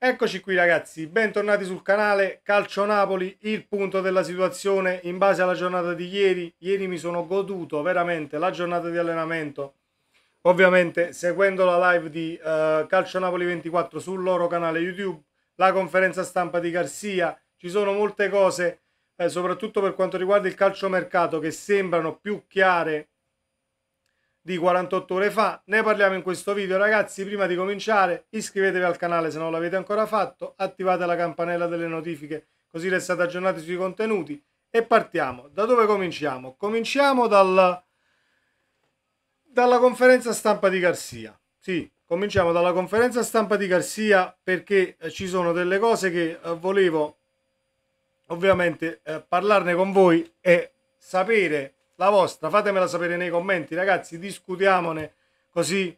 Eccoci qui ragazzi, bentornati sul canale Calcio Napoli, il punto della situazione in base alla giornata di ieri. Ieri mi sono goduto veramente la giornata di allenamento, ovviamente seguendo la live di uh, Calcio Napoli 24 sul loro canale YouTube, la conferenza stampa di Garzia. Ci sono molte cose, eh, soprattutto per quanto riguarda il calciomercato, che sembrano più chiare di 48 ore fa. Ne parliamo in questo video ragazzi. Prima di cominciare iscrivetevi al canale se non l'avete ancora fatto, attivate la campanella delle notifiche così restate aggiornati sui contenuti e partiamo. Da dove cominciamo? Cominciamo dal, dalla conferenza stampa di Garcia. Sì, cominciamo dalla conferenza stampa di Garcia perché eh, ci sono delle cose che eh, volevo ovviamente eh, parlarne con voi e sapere la vostra, fatemela sapere nei commenti ragazzi, discutiamone così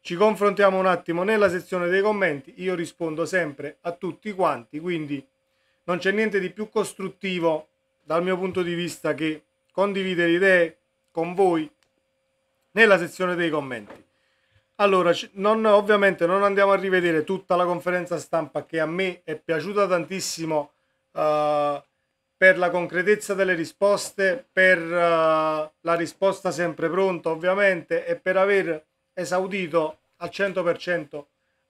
ci confrontiamo un attimo nella sezione dei commenti, io rispondo sempre a tutti quanti, quindi non c'è niente di più costruttivo dal mio punto di vista che condividere idee con voi nella sezione dei commenti. Allora, non, ovviamente non andiamo a rivedere tutta la conferenza stampa che a me è piaciuta tantissimo. Uh, per la concretezza delle risposte, per uh, la risposta sempre pronta ovviamente e per aver esaudito al 100% uh,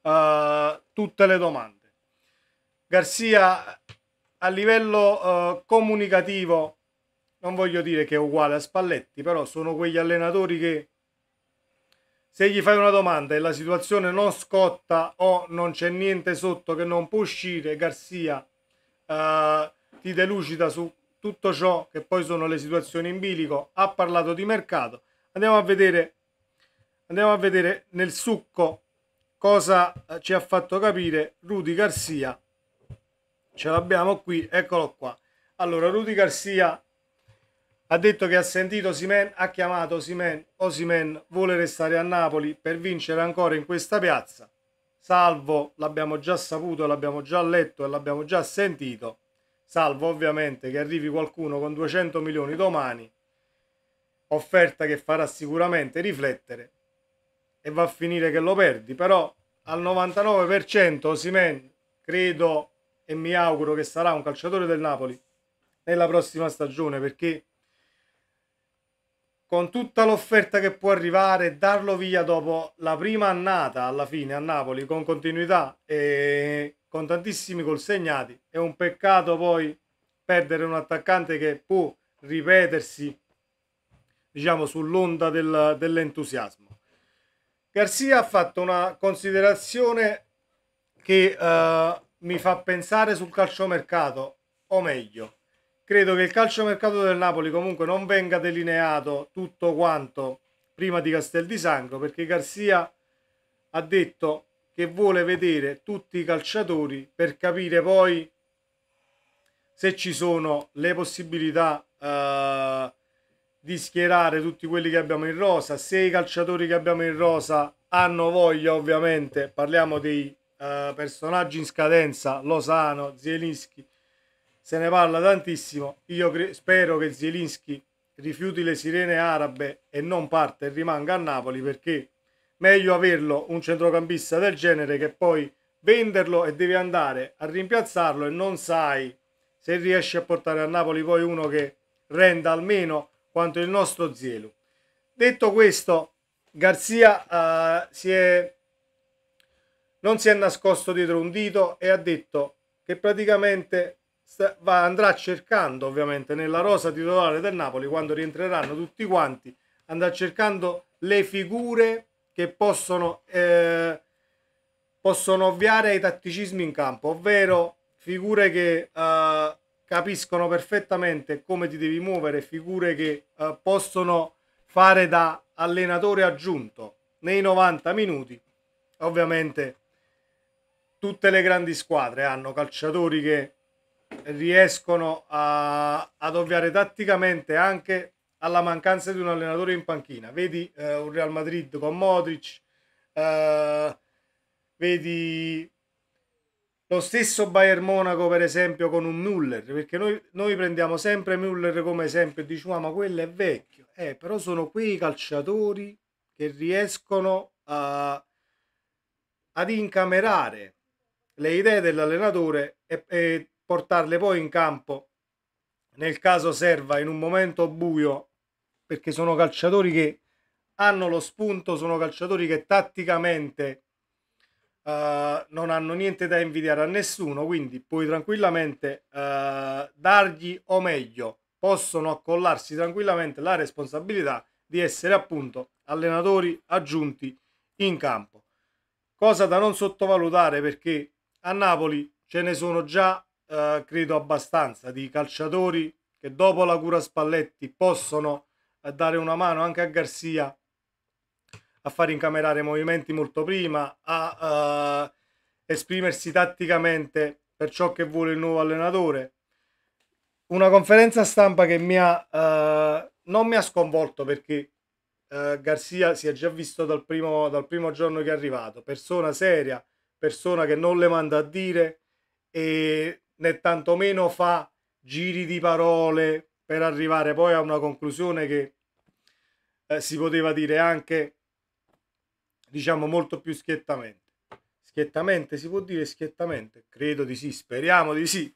eh, tutte le domande. Garzia a livello uh, comunicativo non voglio dire che è uguale a Spalletti, però sono quegli allenatori che se gli fai una domanda e la situazione non scotta o non c'è niente sotto che non può uscire, Garzia uh, ti delucida su tutto ciò che poi sono le situazioni in bilico, ha parlato di mercato. Andiamo a vedere, andiamo a vedere nel succo cosa eh, ci ha fatto capire Rudy Garcia. Ce l'abbiamo qui, eccolo qua. Allora, Rudy Garcia ha detto che ha sentito Simen, ha chiamato Simen, o Simen vuole restare a Napoli per vincere ancora in questa piazza. Salvo, l'abbiamo già saputo, l'abbiamo già letto e l'abbiamo già sentito salvo ovviamente che arrivi qualcuno con 200 milioni domani, offerta che farà sicuramente riflettere e va a finire che lo perdi, però al 99% Osimen credo e mi auguro che sarà un calciatore del Napoli nella prossima stagione perché con tutta l'offerta che può arrivare, darlo via dopo la prima annata alla fine a Napoli con continuità e con tantissimi gol segnati. È un peccato poi perdere un attaccante che può ripetersi, diciamo, sull'onda del, dell'entusiasmo. Garcia ha fatto una considerazione che eh, mi fa pensare sul calciomercato, o meglio, credo che il calciomercato del Napoli comunque non venga delineato tutto quanto prima di Castel di Sangro, perché Garcia ha detto che vuole vedere tutti i calciatori per capire poi se ci sono le possibilità eh, di schierare tutti quelli che abbiamo in rosa, se i calciatori che abbiamo in rosa hanno voglia ovviamente, parliamo dei eh, personaggi in scadenza, Losano, Zielinski, se ne parla tantissimo, io cre- spero che Zielinski rifiuti le sirene arabe e non parte e rimanga a Napoli perché meglio averlo un centrocampista del genere che poi venderlo e devi andare a rimpiazzarlo e non sai se riesci a portare a Napoli poi uno che renda almeno quanto il nostro Zielu. Detto questo, Garzia uh, si è, non si è nascosto dietro un dito e ha detto che praticamente va, andrà cercando ovviamente nella rosa titolare del Napoli quando rientreranno tutti quanti, andrà cercando le figure che possono, eh, possono ovviare ai tatticismi in campo, ovvero figure che eh, capiscono perfettamente come ti devi muovere, figure che eh, possono fare da allenatore aggiunto nei 90 minuti. Ovviamente tutte le grandi squadre hanno calciatori che riescono a, ad ovviare tatticamente anche alla mancanza di un allenatore in panchina. Vedi eh, un Real Madrid con Modric, eh, vedi lo stesso Bayern Monaco per esempio con un Müller, perché noi, noi prendiamo sempre Müller come esempio e diciamo ah, ma quello è vecchio, eh, però sono quei calciatori che riescono a, ad incamerare le idee dell'allenatore e, e portarle poi in campo nel caso serva in un momento buio perché sono calciatori che hanno lo spunto, sono calciatori che tatticamente uh, non hanno niente da invidiare a nessuno, quindi puoi tranquillamente uh, dargli o meglio, possono accollarsi tranquillamente la responsabilità di essere appunto allenatori aggiunti in campo. Cosa da non sottovalutare perché a Napoli ce ne sono già uh, credo abbastanza di calciatori che dopo la cura Spalletti possono a dare una mano anche a Garcia a far incamerare movimenti molto prima, a uh, esprimersi tatticamente per ciò che vuole il nuovo allenatore. Una conferenza stampa che mi ha, uh, non mi ha sconvolto perché uh, Garcia si è già visto dal primo, dal primo giorno che è arrivato, persona seria, persona che non le manda a dire e né tantomeno fa giri di parole per arrivare poi a una conclusione che eh, si poteva dire anche, diciamo, molto più schiettamente. Schiettamente si può dire schiettamente? Credo di sì, speriamo di sì.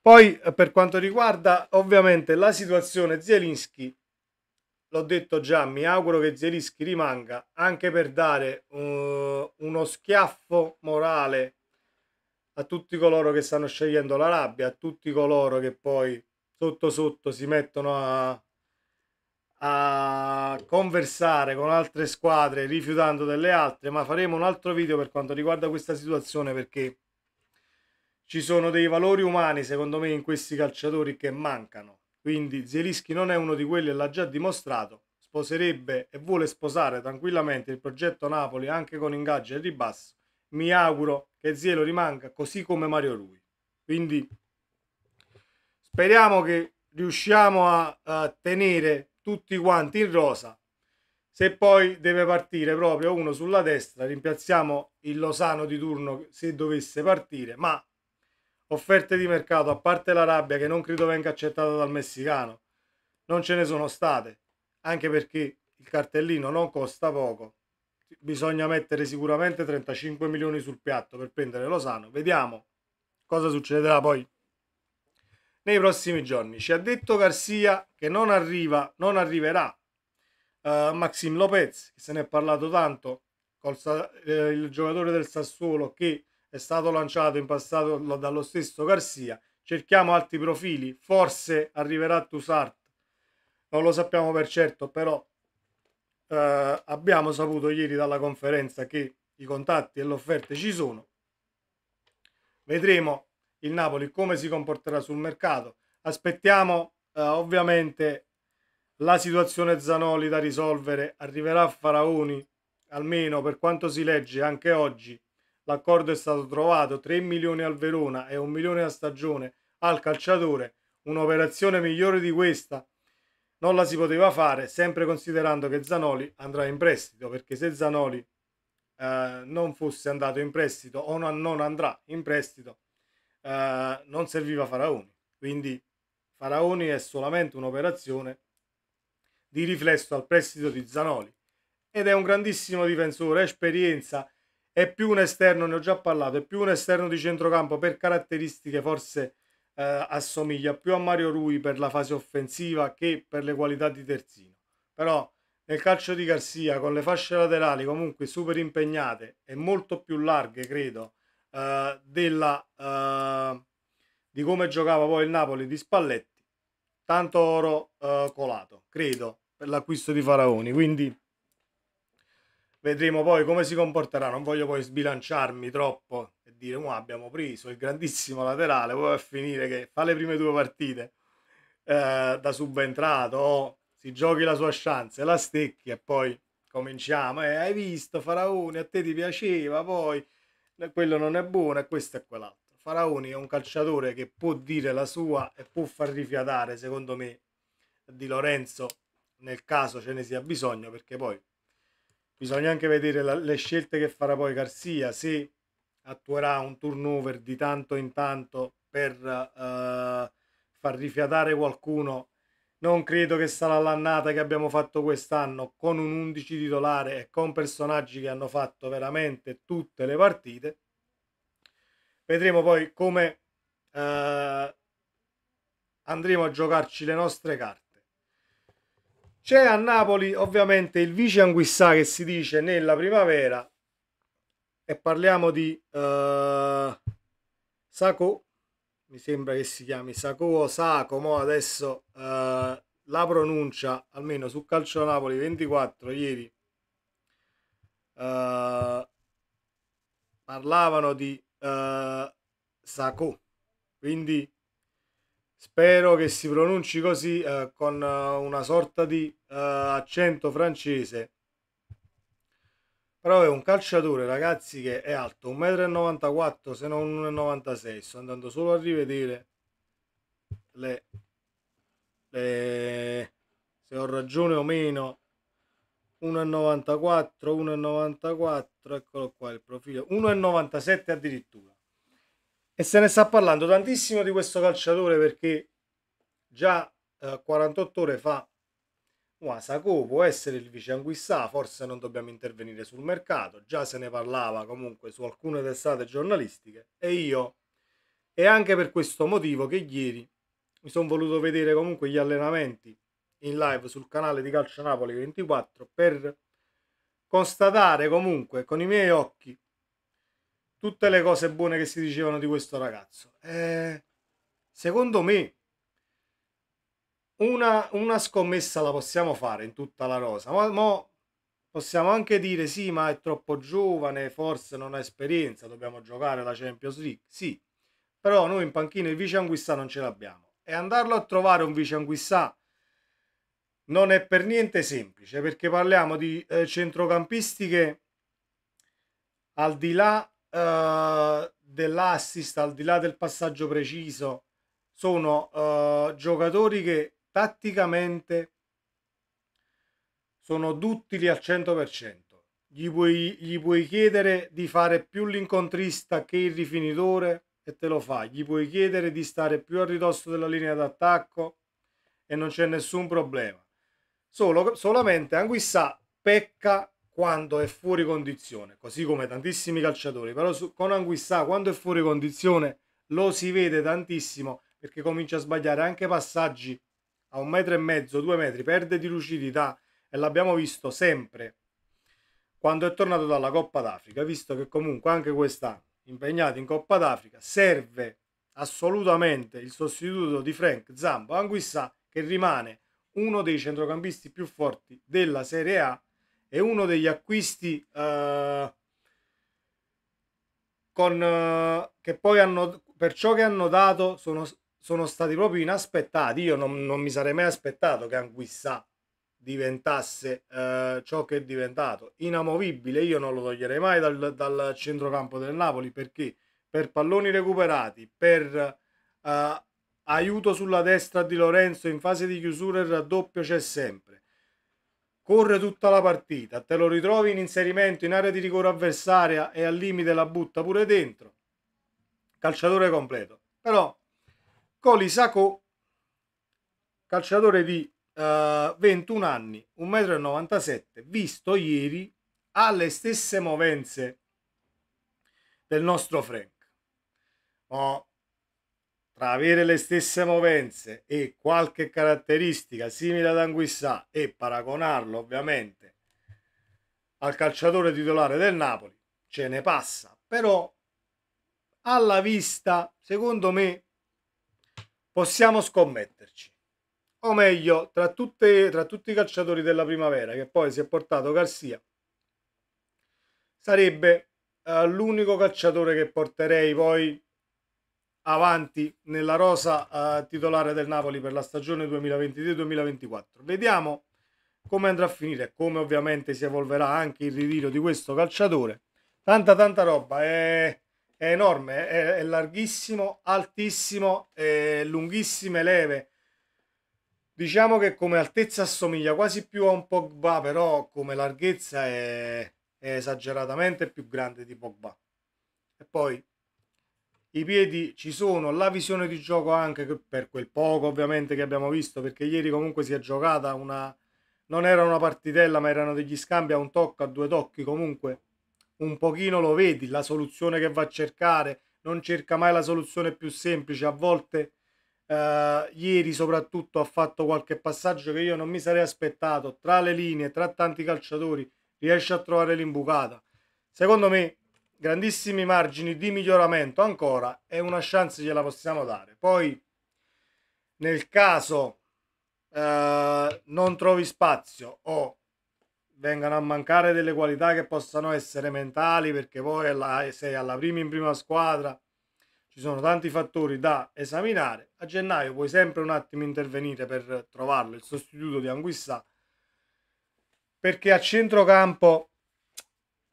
Poi eh, per quanto riguarda ovviamente la situazione Zielinski, l'ho detto già, mi auguro che Zielinski rimanga anche per dare uh, uno schiaffo morale a tutti coloro che stanno scegliendo la rabbia, a tutti coloro che poi sotto sotto si mettono a, a conversare con altre squadre rifiutando delle altre, ma faremo un altro video per quanto riguarda questa situazione perché ci sono dei valori umani secondo me in questi calciatori che mancano. Quindi Zielischi non è uno di quelli e l'ha già dimostrato. Sposerebbe e vuole sposare tranquillamente il progetto Napoli anche con ingaggio e ribasso. Mi auguro che Zielo rimanga così come Mario Rui. Quindi Speriamo che riusciamo a, a tenere tutti quanti in rosa. Se poi deve partire proprio uno sulla destra, rimpiazziamo il Losano di turno se dovesse partire, ma offerte di mercato, a parte la rabbia che non credo venga accettata dal messicano, non ce ne sono state, anche perché il cartellino non costa poco. Bisogna mettere sicuramente 35 milioni sul piatto per prendere Losano Vediamo cosa succederà poi nei prossimi giorni. Ci ha detto Garcia che non arriva, non arriverà. Uh, Maxim Lopez, che se ne è parlato tanto, col, uh, il giocatore del Sassuolo che è stato lanciato in passato dallo stesso Garcia. Cerchiamo altri profili, forse arriverà Tusart, non lo sappiamo per certo, però Uh, abbiamo saputo ieri dalla conferenza che i contatti e le offerte ci sono. Vedremo il Napoli come si comporterà sul mercato. Aspettiamo eh, ovviamente la situazione Zanoli da risolvere. Arriverà a Faraoni, almeno per quanto si legge anche oggi. L'accordo è stato trovato, 3 milioni al Verona e 1 milione a stagione al calciatore. Un'operazione migliore di questa non la si poteva fare, sempre considerando che Zanoli andrà in prestito, perché se Zanoli eh, non fosse andato in prestito o non andrà in prestito, eh, non serviva Faraoni. Quindi Faraoni è solamente un'operazione di riflesso al prestito di Zanoli ed è un grandissimo difensore, esperienza, è più un esterno, ne ho già parlato, è più un esterno di centrocampo per caratteristiche forse eh, assomiglia più a Mario Rui per la fase offensiva che per le qualità di terzino. Però nel calcio di Garcia con le fasce laterali comunque super impegnate e molto più larghe, credo, eh, della, eh, di come giocava poi il Napoli di Spalletti, tanto oro eh, colato, credo, per l'acquisto di Faraoni. Quindi vedremo poi come si comporterà. Non voglio poi sbilanciarmi troppo e dire, ma abbiamo preso il grandissimo laterale, poi a finire che fa le prime due partite eh, da subentrato. Oh, si giochi la sua chance, la stecchi e poi cominciamo. Eh, hai visto Faraoni, a te ti piaceva, poi eh, quello non è buono e questo è quell'altro. Faraoni è un calciatore che può dire la sua e può far rifiatare, secondo me, di Lorenzo nel caso ce ne sia bisogno, perché poi bisogna anche vedere la, le scelte che farà poi Garcia, se attuerà un turnover di tanto in tanto per eh, far rifiatare qualcuno non credo che sarà l'annata che abbiamo fatto quest'anno con un 11 titolare e con personaggi che hanno fatto veramente tutte le partite. Vedremo poi come eh, andremo a giocarci le nostre carte. C'è a Napoli ovviamente il vice Anguissà che si dice nella primavera e parliamo di eh, Sako mi sembra che si chiami Saco Sacomo adesso eh, la pronuncia almeno su Calcio Napoli 24 ieri eh, parlavano di eh, Saco quindi spero che si pronunci così eh, con una sorta di eh, accento francese però è un calciatore, ragazzi, che è alto 1,94 m se non 1,96 m. Sto andando solo a rivedere le, le, se ho ragione o meno. 1,94 1,94 eccolo qua il profilo 1,97 addirittura e se ne sta parlando tantissimo di questo calciatore perché già eh, 48 ore fa Wasako può essere il vice Anguissà, forse non dobbiamo intervenire sul mercato, già se ne parlava comunque su alcune testate giornalistiche e io è anche per questo motivo che ieri mi sono voluto vedere comunque gli allenamenti in live sul canale di Calcio Napoli 24 per constatare comunque con i miei occhi tutte le cose buone che si dicevano di questo ragazzo. Eh, secondo me una, una, scommessa la possiamo fare in tutta la rosa, ma, ma possiamo anche dire sì, ma è troppo giovane, forse non ha esperienza, dobbiamo giocare la Champions League, sì, però noi in panchina il vice Anguissà non ce l'abbiamo e andarlo a trovare un vice Anguissà non è per niente semplice perché parliamo di eh, centrocampisti che al di là eh, dell'assist, al di là del passaggio preciso, sono eh, giocatori che tatticamente sono duttili al 100%. Gli puoi, gli puoi chiedere di fare più l'incontrista che il rifinitore e te lo fa. Gli puoi chiedere di stare più a ridosso della linea d'attacco e non c'è nessun problema. Solo, solamente Anguissà pecca quando è fuori condizione, così come tantissimi calciatori, però su, con Anguissà quando è fuori condizione lo si vede tantissimo perché comincia a sbagliare anche passaggi a un metro e mezzo, due metri, perde di lucidità e l'abbiamo visto sempre quando è tornato dalla Coppa d'Africa, visto che comunque anche quest'anno impegnato in Coppa d'Africa serve assolutamente il sostituto di Frank Zambo Anguissa che rimane uno dei centrocampisti più forti della Serie A e uno degli acquisti eh, con, eh, che poi hanno per ciò che hanno dato sono sono stati proprio inaspettati. Io non, non mi sarei mai aspettato che Anguissà diventasse eh, ciò che è diventato. Inamovibile, io non lo toglierei mai dal, dal centrocampo del Napoli perché per palloni recuperati, per eh, aiuto sulla destra di Lorenzo in fase di chiusura il raddoppio c'è sempre. Corre tutta la partita, te lo ritrovi in inserimento in area di rigore avversaria e al limite la butta pure dentro. Calciatore completo. Però Coli Sacco, calciatore di uh, eh, 21 anni, 1,97 m, visto ieri ha le stesse movenze del nostro Frank. Oh, tra avere le stesse movenze e qualche caratteristica simile ad Anguissà e paragonarlo ovviamente al calciatore titolare del Napoli, ce ne passa. Però alla vista, secondo me, possiamo scommetterci. O meglio, tra, tutte, tra tutti i calciatori della primavera, che poi si è portato Garcia, sarebbe eh, l'unico calciatore che porterei poi avanti nella rosa eh, titolare del Napoli per la stagione 2023-2024. Vediamo come andrà a finire, come ovviamente si evolverà anche il ritiro di questo calciatore. Tanta tanta roba. Eh è enorme, è, è larghissimo, altissimo, è lunghissime leve. Diciamo che come altezza assomiglia quasi più a un Pogba, però come larghezza è, è esageratamente più grande di Pogba. E poi i piedi ci sono, la visione di gioco anche per quel poco ovviamente che abbiamo visto, perché ieri comunque si è giocata una... non era una partitella ma erano degli scambi a un tocco, a due tocchi comunque un pochino lo vedi, la soluzione che va a cercare, non cerca mai la soluzione più semplice, a volte eh, ieri soprattutto ha fatto qualche passaggio che io non mi sarei aspettato, tra le linee, tra tanti calciatori, riesce a trovare l'imbucata. Secondo me grandissimi margini di miglioramento ancora e una chance gliela possiamo dare. Poi nel caso eh, non trovi spazio o vengano a mancare delle qualità che possano essere mentali, perché poi sei alla prima in prima squadra, ci sono tanti fattori da esaminare. A gennaio puoi sempre un attimo intervenire per trovarlo, il sostituto di Anguissà, perché a centrocampo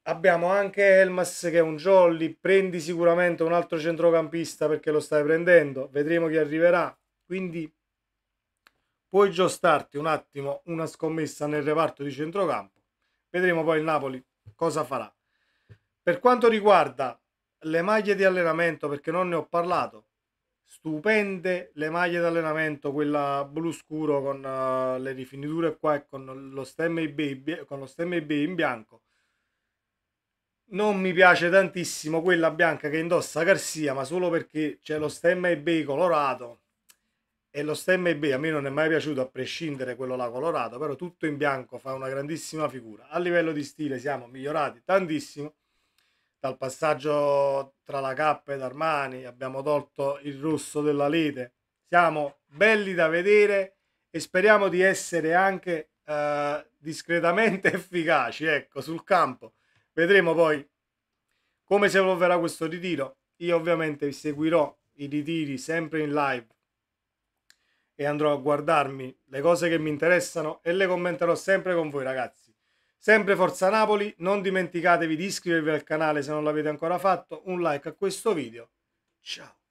abbiamo anche Elmas che è un jolly, prendi sicuramente un altro centrocampista perché lo stai prendendo, vedremo chi arriverà, quindi puoi giostarti un attimo una scommessa nel reparto di centrocampo. Vedremo poi il Napoli cosa farà. Per quanto riguarda le maglie di allenamento, perché non ne ho parlato, stupende le maglie di allenamento, quella blu scuro con uh, le rifiniture qua e con lo stemma IB, con lo stemma IB in bianco. Non mi piace tantissimo quella bianca che indossa Garcia, ma solo perché c'è lo stemma eBay colorato e lo stemma B a me non è mai piaciuto a prescindere quello là colorato, però tutto in bianco fa una grandissima figura. A livello di stile siamo migliorati tantissimo dal passaggio tra la K ed Armani, abbiamo tolto il rosso della lete. Siamo belli da vedere e speriamo di essere anche eh, discretamente efficaci, ecco, sul campo. Vedremo poi come si evolverà questo ritiro. Io ovviamente vi seguirò i ritiri sempre in live e andrò a guardarmi le cose che mi interessano e le commenterò sempre con voi ragazzi. Sempre Forza Napoli, non dimenticatevi di iscrivervi al canale se non l'avete ancora fatto, un like a questo video. Ciao!